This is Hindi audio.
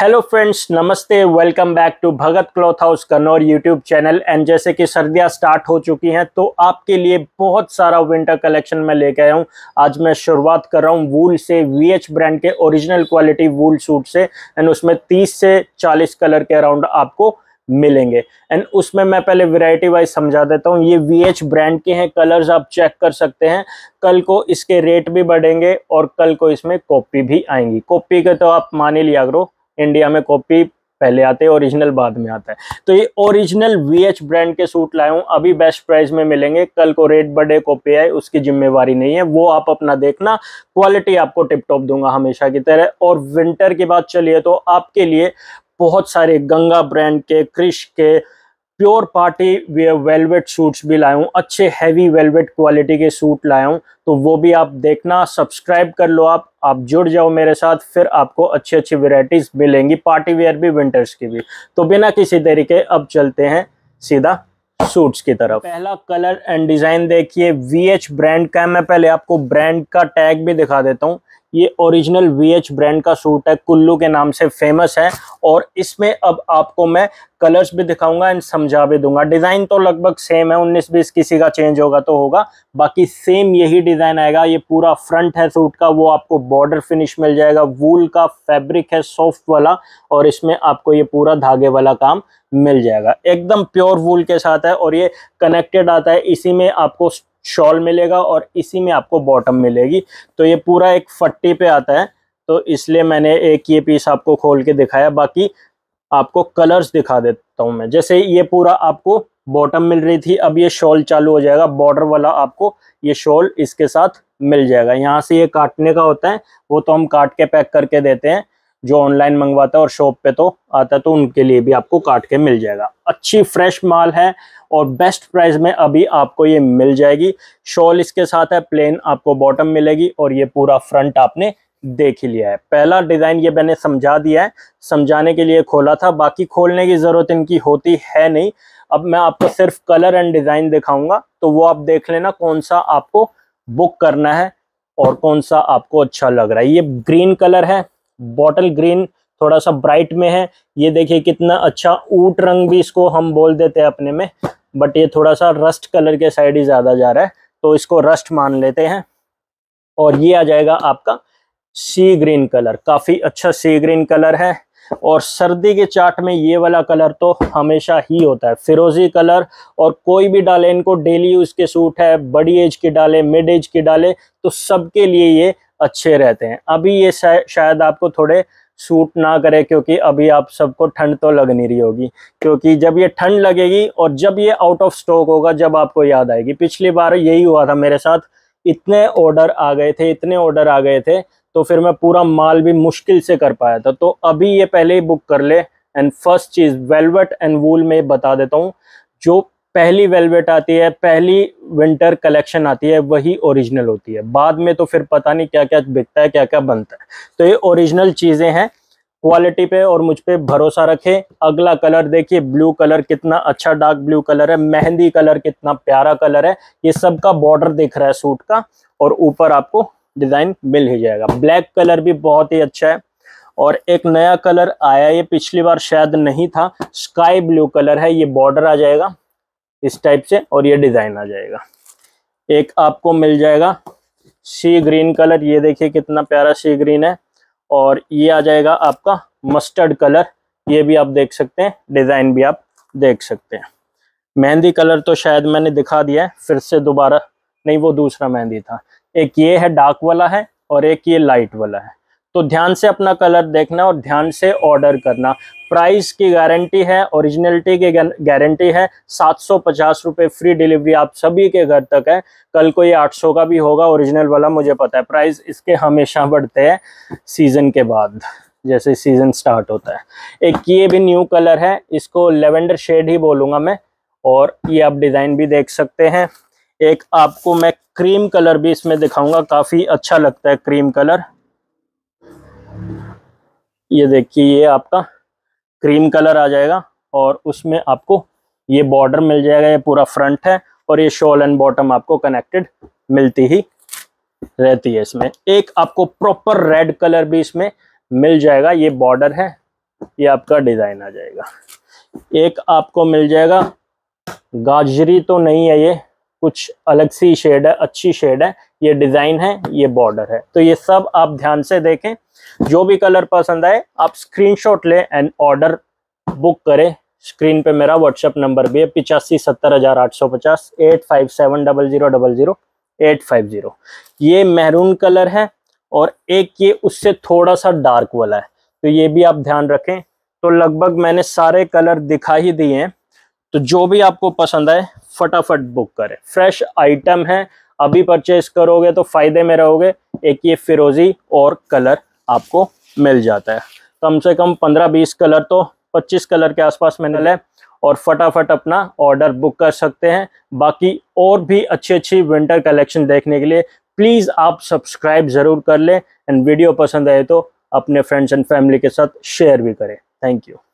हेलो फ्रेंड्स नमस्ते welcome back to Bhagat cloth house Kannaur YouTube channel and जैसे कि सर्दियां स्टार्ट हो चुकी हैं तो आपके लिए बहुत सारा विंटर कलेक्शन मैं लेके आया हूं आज मैं शुरुआत कर रहा हूं वूल से वीएच ब्रांड के ओरिजिनल क्वालिटी वूल सूट से एंड उसमें 30 से 40 कलर के अराउंड आपको मिलेंगे एंड उसमें मैं पहले वैरायटी वाइज समझा देता हूँ ये वी एच ब्रांड के हैं कलर्स आप चेक कर सकते हैं कल को इसके रेट भी बढ़ेंगे और कल को इसमें कॉपी भी आएंगी कॉपी का तो आप मान ही लिया करो इंडिया में कॉपी पहले आते हैं ओरिजिनल बाद में आता है तो ये ओरिजिनल वीएच ब्रांड के सूट लाए हूँ अभी बेस्ट प्राइस में मिलेंगे कल को रेट बढ़े कॉपी आए उसकी जिम्मेवारी नहीं है वो आप अपना देखना क्वालिटी आपको टिप टॉप दूंगा हमेशा की तरह और विंटर की बात चलिए तो आपके लिए बहुत सारे गंगा ब्रांड के क्रिश के प्योर पार्टी वेलवेट सूट्स भी लाया हूँ अच्छे हैवी वेलवेट क्वालिटी के सूट लाया हूँ तो वो भी आप देखना सब्सक्राइब कर लो आप आप जुड़ जाओ मेरे साथ फिर आपको अच्छी अच्छी वेराइटीज़ मिलेंगी पार्टी वेयर भी विंटर्स की भी तो बिना किसी तरीके अब चलते हैं सीधा सूट्स की तरफ पहला कलर एंड डिज़ाइन देखिए वी ब्रांड का मैं पहले आपको ब्रांड का टैग भी दिखा देता हूँ ये ओरिजिनल वीएच ब्रांड का सूट है कुल्लू के नाम से फेमस है और इसमें अब आपको मैं कलर्स भी दिखाऊंगा एंड समझा भी दूंगा डिज़ाइन तो लगभग सेम है उन्नीस बीस किसी का चेंज होगा तो होगा बाकी सेम यही डिज़ाइन आएगा ये पूरा फ्रंट है सूट का वो आपको बॉर्डर फिनिश मिल जाएगा वूल का फैब्रिक है सॉफ्ट वाला और इसमें आपको ये पूरा धागे वाला काम मिल जाएगा एकदम प्योर वूल के साथ है और ये कनेक्टेड आता है इसी में आपको शॉल मिलेगा और इसी में आपको बॉटम मिलेगी तो ये पूरा एक फट्टी पे आता है तो इसलिए मैंने एक ये पीस आपको खोल के दिखाया बाकी आपको कलर्स दिखा देता हूँ मैं जैसे ये पूरा आपको बॉटम मिल रही थी अब ये शॉल चालू हो जाएगा बॉर्डर वाला आपको ये शॉल इसके साथ मिल जाएगा यहाँ से ये काटने का होता है वो तो हम काट के पैक करके देते हैं जो ऑनलाइन मंगवाता है और शॉप पे तो आता है तो उनके लिए भी आपको काट के मिल जाएगा अच्छी फ्रेश माल है और बेस्ट प्राइस में अभी आपको ये मिल जाएगी शॉल इसके साथ है प्लेन आपको बॉटम मिलेगी और ये पूरा फ्रंट आपने देख ही लिया है पहला डिज़ाइन ये मैंने समझा दिया है समझाने के लिए खोला था बाकी खोलने की ज़रूरत इनकी होती है नहीं अब मैं आपको सिर्फ कलर एंड डिज़ाइन दिखाऊंगा तो वो आप देख लेना कौन सा आपको बुक करना है और कौन सा आपको अच्छा लग रहा है ये ग्रीन कलर है बॉटल ग्रीन थोड़ा सा ब्राइट में है ये देखिए कितना अच्छा ऊट रंग भी इसको हम बोल देते हैं अपने में बट ये थोड़ा सा रस्ट कलर के साइड ही ज़्यादा जा रहा है तो इसको रस्ट मान लेते हैं और ये आ जाएगा आपका सी ग्रीन कलर काफ़ी अच्छा सी ग्रीन कलर है और सर्दी के चाट में ये वाला कलर तो हमेशा ही होता है फिरोजी कलर और कोई भी डाले इनको डेली यूज़ के सूट है बड़ी एज की डाले मिड एज की डाले तो सबके लिए ये अच्छे रहते हैं अभी ये शाय, शायद आपको थोड़े सूट ना करे क्योंकि अभी आप सबको ठंड तो लग नहीं रही होगी क्योंकि जब ये ठंड लगेगी और जब ये आउट ऑफ स्टॉक होगा जब आपको याद आएगी पिछली बार यही हुआ था मेरे साथ इतने ऑर्डर आ गए थे इतने ऑर्डर आ गए थे तो फिर मैं पूरा माल भी मुश्किल से कर पाया था तो अभी ये पहले ही बुक कर ले एंड फर्स्ट चीज़ वेलवेट एंड वूल में बता देता हूँ जो पहली वेलवेट आती है पहली विंटर कलेक्शन आती है वही ओरिजिनल होती है बाद में तो फिर पता नहीं क्या क्या बिकता है क्या क्या बनता है तो ये ओरिजिनल चीज़ें हैं क्वालिटी पे और मुझ पर भरोसा रखें अगला कलर देखिए ब्लू कलर कितना अच्छा डार्क ब्लू कलर है मेहंदी कलर कितना प्यारा कलर है ये सब का बॉर्डर दिख रहा है सूट का और ऊपर आपको डिज़ाइन मिल ही जाएगा ब्लैक कलर भी बहुत ही अच्छा है और एक नया कलर आया ये पिछली बार शायद नहीं था स्काई ब्लू कलर है ये बॉर्डर आ जाएगा इस टाइप से और ये डिज़ाइन आ जाएगा एक आपको मिल जाएगा सी ग्रीन कलर ये देखिए कितना प्यारा सी ग्रीन है और ये आ जाएगा आपका मस्टर्ड कलर ये भी आप देख सकते हैं डिज़ाइन भी आप देख सकते हैं मेहंदी कलर तो शायद मैंने दिखा दिया है फिर से दोबारा नहीं वो दूसरा मेहंदी था एक ये है डार्क वाला है और एक ये लाइट वाला है तो ध्यान से अपना कलर देखना और ध्यान से ऑर्डर करना प्राइस की गारंटी है ओरिजिनलिटी की गारंटी है सात सौ पचास रुपये फ्री डिलीवरी आप सभी के घर तक है कल को ये आठ सौ का भी होगा ओरिजिनल वाला मुझे पता है प्राइस इसके हमेशा बढ़ते हैं सीज़न के बाद जैसे सीज़न स्टार्ट होता है एक ये भी न्यू कलर है इसको लेवेंडर शेड ही बोलूँगा मैं और ये आप डिज़ाइन भी देख सकते हैं एक आपको मैं क्रीम कलर भी इसमें दिखाऊंगा काफ़ी अच्छा लगता है क्रीम कलर ये देखिए ये आपका क्रीम कलर आ जाएगा और उसमें आपको ये बॉर्डर मिल जाएगा ये पूरा फ्रंट है और ये शॉल एंड बॉटम आपको कनेक्टेड मिलती ही रहती है इसमें एक आपको प्रॉपर रेड कलर भी इसमें मिल जाएगा ये बॉर्डर है ये आपका डिज़ाइन आ जाएगा एक आपको मिल जाएगा गाजरी तो नहीं है ये कुछ अलग सी शेड है अच्छी शेड है ये डिज़ाइन है ये बॉर्डर है तो ये सब आप ध्यान से देखें जो भी कलर पसंद आए आप स्क्रीनशॉट लें एंड ऑर्डर बुक करें स्क्रीन पे मेरा व्हाट्सएप नंबर भी है पिचासी सत्तर हज़ार आठ सौ पचास eight five seven double zero double zero eight five zero ये मेहरून कलर है और एक ये उससे थोड़ा सा डार्क वाला है तो ये भी आप ध्यान रखें तो लगभग मैंने सारे कलर दिखा ही दिए हैं तो जो भी आपको पसंद आए फटाफट बुक करें फ्रेश आइटम है अभी परचेज करोगे तो फ़ायदे में रहोगे एक ये फिरोज़ी और कलर आपको मिल जाता है कम से कम पंद्रह बीस कलर तो पच्चीस कलर के आसपास मैंने मिले और फटाफट अपना ऑर्डर बुक कर सकते हैं बाकी और भी अच्छी अच्छी विंटर कलेक्शन देखने के लिए प्लीज़ आप सब्सक्राइब ज़रूर कर लें एंड वीडियो पसंद आए तो अपने फ्रेंड्स एंड फैमिली के साथ शेयर भी करें थैंक यू